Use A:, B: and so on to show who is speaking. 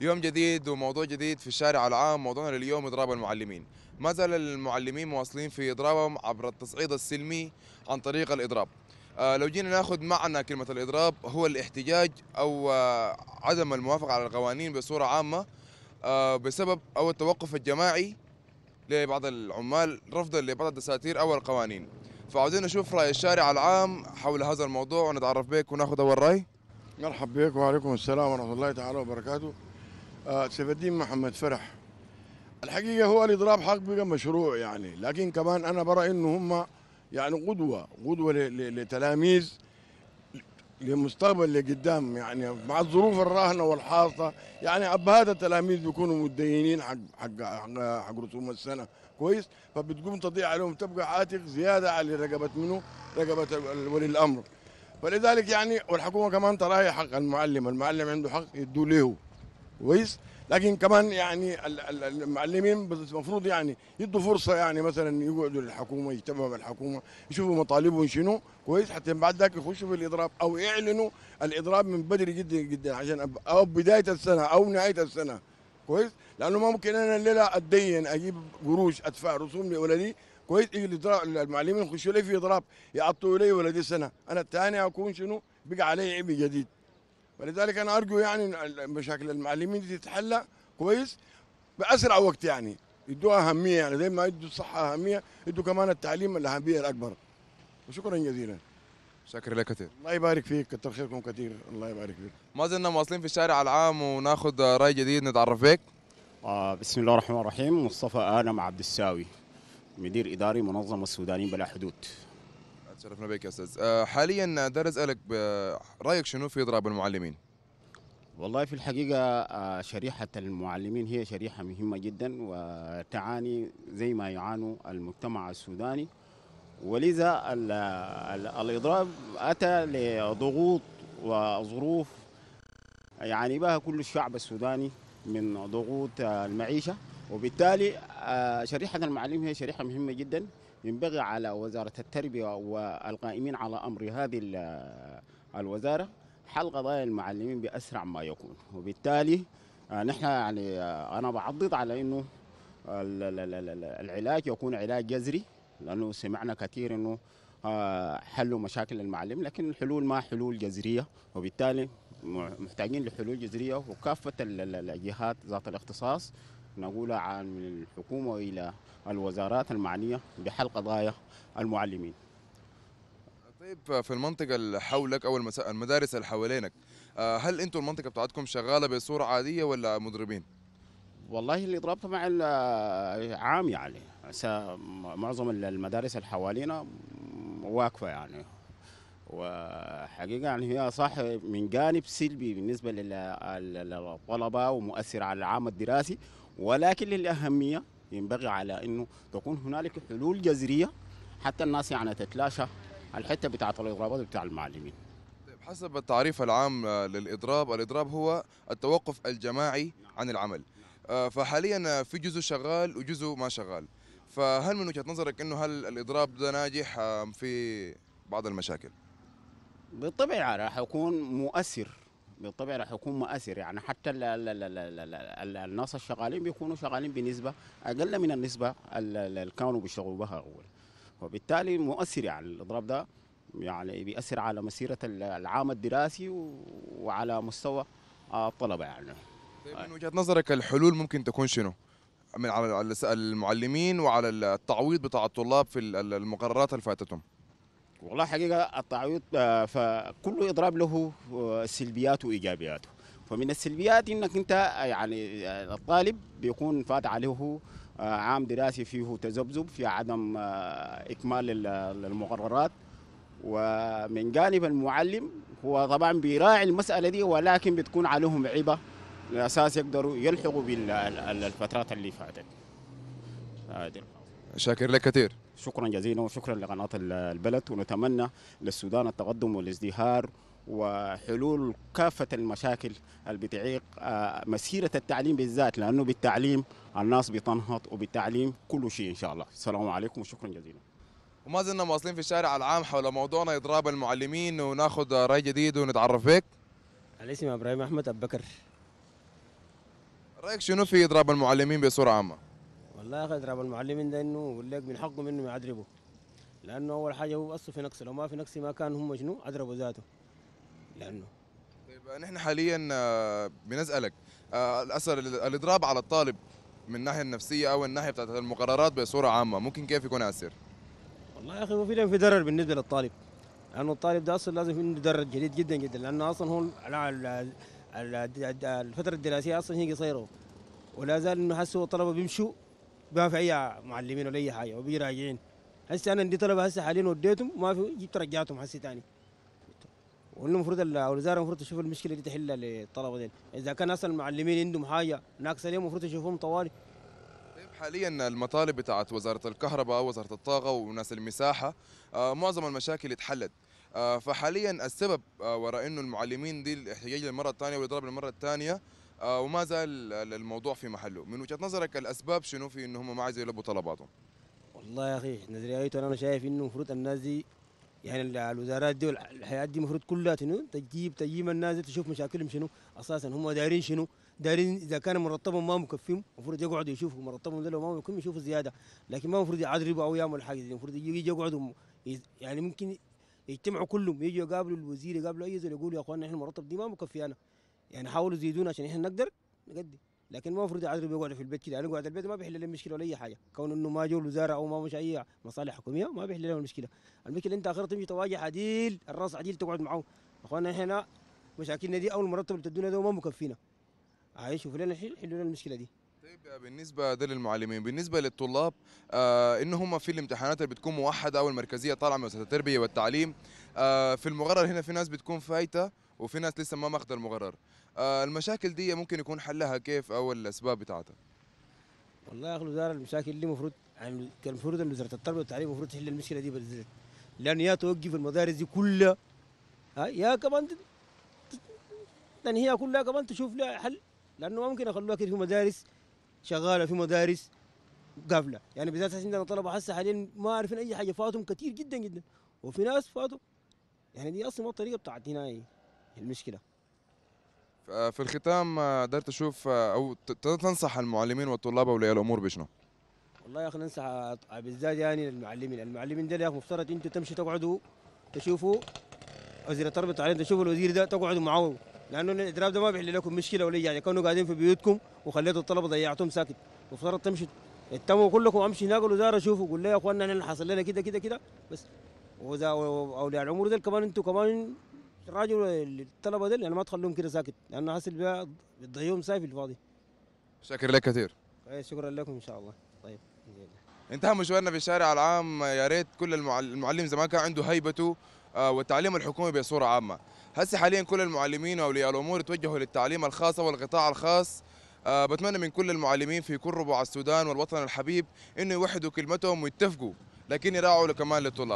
A: يوم جديد وموضوع جديد في الشارع العام موضوعنا لليوم اضراب المعلمين ما زال المعلمين مواصلين في اضرابهم عبر التصعيد السلمي عن طريق الاضراب آه لو جينا ناخذ معنى كلمه الاضراب هو الاحتجاج او آه عدم الموافقه على القوانين بصوره عامه آه بسبب او التوقف الجماعي لبعض العمال رفضا لبعض الدساتير او القوانين فعاوزين نشوف راي
B: الشارع العام حول هذا الموضوع ونتعرف بك وناخذ اول راي مرحب بك وعليكم السلام ورحمه الله تعالى وبركاته آه، سيف الدين محمد فرح الحقيقه هو الاضراب حق بقى مشروع يعني لكن كمان انا برى انه هم يعني قدوه قدوه لتلاميذ للمستقبل اللي قدام يعني مع الظروف الراهنه والحاصه يعني ابهات التلاميذ بيكونوا متدينين حق حق حق رسوم السنه كويس فبتقوم تضيع عليهم تبقى عاتق زياده على رقبه منه رقبه ولي الامر فلذلك يعني والحكومه كمان تراعي حق المعلم المعلم عنده حق يدوا له كويس لكن كمان يعني المعلمين المفروض يعني يدوا فرصه يعني مثلا يقعدوا للحكومه يجتمعوا مع الحكومه يشوفوا مطالبهم شنو كويس حتى بعد ذاك يخشوا في الاضراب او يعلنوا الاضراب من بدري جدا جدا عشان او بدايه السنه او نهايه السنه كويس لانه ما ممكن انا الليله اتدين اجيب قروش ادفع رسوم لولدي كويس يجي المعلمين يخشوا لي في اضراب يعطوا لي ولدي سنه انا الثاني اكون شنو بقى علي عبء جديد فلذلك انا ارجو يعني مشاكل المعلمين دي تتحلى كويس باسرع وقت يعني يدوها اهميه يعني زي ما يدوا الصحه اهميه يدوا كمان التعليم الاهميه الاكبر وشكرا جزيلا شكرا لك كثير الله يبارك فيك كثر خيركم كثير الله يبارك فيك
A: ما زلنا مواصلين في
C: الشارع العام وناخذ راي جديد نتعرف فيك آه بسم الله الرحمن الرحيم مصطفى مع عبد الساوي مدير اداري منظمه السودانيين بلا حدود شرفنا بك يا استاذ آه، حاليا دار اسالك آه، رايك شنو في اضراب المعلمين والله في الحقيقة آه، شريحة المعلمين هي شريحة مهمة جدا وتعاني زي ما يعانوا المجتمع السوداني ولذا الإضراب أتى لضغوط وظروف يعني بها كل الشعب السوداني من ضغوط المعيشة وبالتالي آه، شريحة المعلم هي شريحة مهمة جدا ينبغي على وزارة التربية والقائمين على أمر هذه آه، الوزارة حل قضايا المعلمين بأسرع ما يكون وبالتالي آه، نحن يعني أنا بعضد على أنه العلاج يكون علاج جذري لأنه سمعنا كثير أنه حلوا مشاكل المعلم لكن الحلول ما حلول جذرية وبالتالي محتاجين لحلول جذريه وكافه الجهات ذات الاختصاص نقولها عن من الحكومة إلى الوزارات المعنية بحل قضايا المعلمين
A: طيب في المنطقة اللي حولك أو المدارس اللي حوالينك آه، هل أنتم المنطقة بتاعتكم
C: شغالة بصورة عادية ولا مضربين؟ والله اللي ضربته مع عام يعني معظم المدارس اللي حوالينا واقفة يعني وحقيقة يعني هي صح من جانب سلبي بالنسبة للطلبة ومؤثر على العام الدراسي ولكن للأهمية ينبغي على أنه تكون هنالك حلول جذرية حتى الناس يعني تتلاشى الحتة بتاعة الإضرابات بتاع المعلمين
A: طيب، حسب التعريف العام آه، للإضراب الإضراب هو التوقف الجماعي نعم. عن العمل آه، فحاليا آه، في جزء شغال وجزء ما شغال فهل من وجهة نظرك أنه هل الإضراب ده ناجح في
C: بعض المشاكل؟ بالطبع راح يكون مؤثر بالطبع راح يكون مؤثر يعني حتى ال ال ال ال ال ال الناس الشغالين بيكونوا شغالين بنسبه اقل من النسبه اللي كانوا بيشتغلوا بها اول وبالتالي مؤثر يعني الاضراب ده يعني بيأثر على مسيره العام الدراسي وعلى مستوى الطلبه يعني
A: طيب من وجهه نظرك الحلول ممكن تكون شنو؟ من على المعلمين وعلى التعويض بتاع الطلاب في المقررات اللي فاتتهم والله
C: حقيقة التعويض آه، فكل إضراب له آه، سلبيات وإيجابياته فمن السلبيات انك انت آه، يعني الطالب بيكون فات عليه عام دراسي فيه تذبذب في عدم اكمال المقررات ومن جانب المعلم هو طبعا بيراعي المساله دي ولكن بتكون عليهم عبه اساس يقدروا يلحقوا بالفترات اللي فاتت
A: شاكر لك كثير
C: شكرا جزيلا وشكرا لقناة البلد ونتمنى للسودان التقدم والازدهار وحلول كافة المشاكل اللي بتعيق آه، مسيرة التعليم بالذات لأنه بالتعليم الناس بتنهض وبالتعليم كل شيء إن شاء الله السلام عليكم وشكرا جزيلا
A: وما زلنا مواصلين في الشارع العام حول موضوعنا إضراب المعلمين وناخذ رأي جديد ونتعرف بك الاسم إبراهيم أحمد أبو بكر رأيك شنو في إضراب المعلمين بصورة عامة؟
D: والله يا اخي اضرب المعلمين ده انه يقول لك من حقهم انه يعذبوا لانه اول حاجه هو اصله في نقص لو ما في نقص ما كان هم شنو عذبوا ذاته
A: لانه طيب نحن حاليا آه، بنسالك الاثر آه، الاضراب على الطالب من الناحيه النفسيه او الناحيه بتاعت المقررات بصوره عامه ممكن كيف يكون اثر؟
D: والله يا اخي هو في في ضرر بالنسبه للطالب لانه الطالب ده اصلا لازم يكون درج جديد جدا جدا لانه اصلا هو الفتره الدراسيه اصلا هي قصيره ولا زال انه حسوا الطلبه بيمشوا ما في اي معلمين ولا اي حاجه وبيجي راجعين هسه انا عندي طلبه هسه حاليا وديتهم ما في جبت رجعتهم هسه ثاني والمفروض الوزاره المفروض تشوف المشكله دي تحلها للطلبه دي
A: اذا كان اصلا المعلمين عندهم حاجه ناقصه لهم المفروض تشوفهم طوالي طيب حاليا المطالب بتاعت وزاره الكهرباء وزاره الطاقه وناس المساحه آه، معظم المشاكل اتحلت آه، فحاليا السبب آه، وراء انه المعلمين دي الاحتجاج للمره الثانيه والاضراب للمره الثانيه آه، وما زال الموضوع في محله من وجهه نظرك الاسباب شنو في انهم ما عايزين يلبوا طلباتهم
D: والله يا اخي نظريته انا شايف انه المفروض الناس دي يعني الوزارات دي والحياة دي المفروض كلها شنو تجيب تجيب الناس تشوف مشاكلهم شنو اساسا هم دايرين شنو دايرين اذا كان مرتبهم ما مكفيهم المفروض يقعدوا يشوفوا مرتبهم ده لو ما مكفيهم يشوفوا زياده لكن ما المفروض يعذبوا او يعملوا حاجه دي المفروض يجي يقعدوا يعني ممكن يجتمعوا كلهم يجوا يقابلوا الوزير يقابلوا اي زول يقولوا يا اخوان احنا المرتب دي ما مكفيانا يعني حاولوا يزيدونا عشان احنا نقدر نقدم لكن ما المفروض العذر بيقعد في البيت كده انا يعني قاعد البيت ما بيحل لي مشكله ولا اي حاجه كون انه ما جو الوزاره او ما مش اي مصالح حكوميه ما بيحل لهم المشكله المشكله انت اخر تمشي تواجه عديل الراس عديل تقعد معه اخواننا احنا مشاكلنا دي او المرتب اللي بتدونا ده ما مكفينا عايش شوف لنا حلوا لنا المشكله دي
A: طيب بالنسبه ده للمعلمين بالنسبه للطلاب آه ان هم في الامتحانات اللي بتكون موحده او المركزيه طالعه من وزاره التربيه والتعليم آه في المقرر هنا في ناس بتكون فايته وفي ناس لسه ما ماخذ المقرر آه، المشاكل دي ممكن يكون حلها كيف او الاسباب بتاعتها والله يا اخي الوزاره المشاكل
D: اللي المفروض يعني كان المفروض ان وزاره التربيه والتعليم المفروض تحل المشكله دي بالذات لان يا توقف المدارس دي كلها يا كمان تنهيها يعني كلها كمان تشوف لها حل لانه ما ممكن اخلوها كده في مدارس شغاله في مدارس قافله يعني بالذات عندنا طلبه حاسه حاليا ما عارفين اي حاجه فاتهم كثير جدا جدا وفي ناس فاتوا يعني دي اصلا ما الطريقه بتاعت هنا إيه؟ المشكله
A: في الختام آه، قدرت اشوف آه، او تنصح المعلمين والطلاب واولياء الامور بشنو؟
D: والله يا اخي ننصح بالذات يعني المعلمين، المعلمين ده يا اخي مفترض انتوا تمشوا تقعدوا تشوفوا وزير التربيه والتعليم تشوفوا الوزير ده تقعدوا معه لانه الاضراب ده ما بيحل لكم مشكله ولا يعني كونوا قاعدين في بيوتكم وخليتوا الطلبه ضيعتهم ساكت مفترض تمشوا اتموا كلكم امشي هناك الوزاره شوفوا قول لي يا اخوانا احنا حصل لنا كده كده كده بس واولياء الامور ده كمان انتوا كمان الراجل الطلبه دي يعني ما تخليهم كده ساكت لانه حاسس بها
A: ساي في الفاضي شاكر لك كثير إيه، شكرا لكم ان شاء الله طيب انتهى مشوارنا في الشارع العام يا ريت كل المعلم زمان كان عنده هيبته آه، والتعليم الحكومي بصوره عامه هسه حاليا كل المعلمين واولياء الامور توجهوا للتعليم الخاص والقطاع الخاص آه، بتمنى من كل المعلمين في كل ربع السودان والوطن الحبيب انه يوحدوا كلمتهم ويتفقوا لكن يراعوا كمان للطلاب